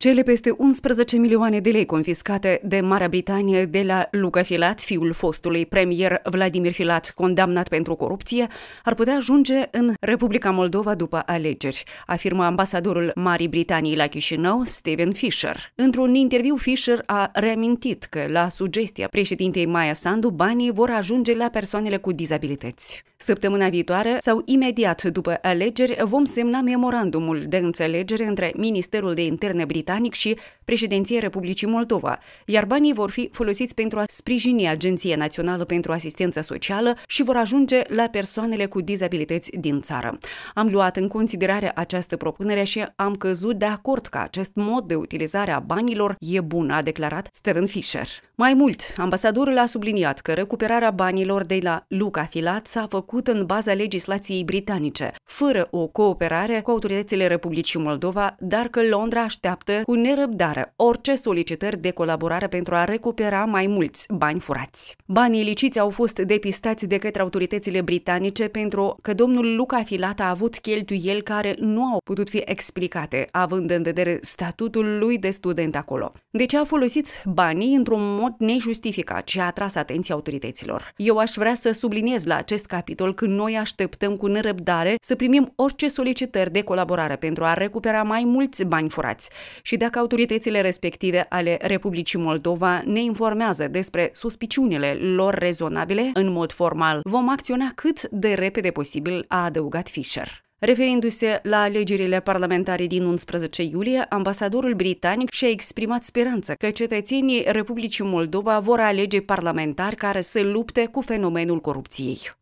Cele peste 11 milioane de lei confiscate de Marea Britanie de la Luca Filat, fiul fostului premier Vladimir Filat, condamnat pentru corupție, ar putea ajunge în Republica Moldova după alegeri, afirmă ambasadorul Marii Britanii la Chișinău, Steven Fisher. Într-un interviu, Fisher a reamintit că, la sugestia președintei Maia Sandu, banii vor ajunge la persoanele cu dizabilități. Săptămâna viitoare sau imediat după alegeri vom semna memorandumul de înțelegere între Ministerul de Interne Britanic și Președinția Republicii Moldova, iar banii vor fi folosiți pentru a sprijini Agenția Națională pentru Asistență Socială și vor ajunge la persoanele cu dizabilități din țară. Am luat în considerare această propunere și am căzut de acord că acest mod de utilizare a banilor e bun, a declarat Steven Fisher. Mai mult, ambasadorul a subliniat că recuperarea banilor de la Luca Filat s-a făcut făcut în baza legislației britanice, fără o cooperare cu autoritățile Republicii Moldova, dar că Londra așteaptă cu nerăbdare orice solicitări de colaborare pentru a recupera mai mulți bani furați. Banii iliciți au fost depistați de către autoritățile britanice pentru că domnul Luca Filat a avut cheltuieli care nu au putut fi explicate, având în vedere statutul lui de student acolo. De Deci a folosit banii într-un mod nejustificat și a atras atenția autorităților. Eu aș vrea să subliniez la acest capitol capitol când noi așteptăm cu nerăbdare să primim orice solicitări de colaborare pentru a recupera mai mulți bani furați și dacă autoritățile respective ale Republicii Moldova ne informează despre suspiciunile lor rezonabile în mod formal, vom acționa cât de repede posibil, a adăugat Fisher. Referindu-se la alegerile parlamentare din 11 iulie, ambasadorul britanic și-a exprimat speranță că cetățenii Republicii Moldova vor alege parlamentari care să lupte cu fenomenul corupției.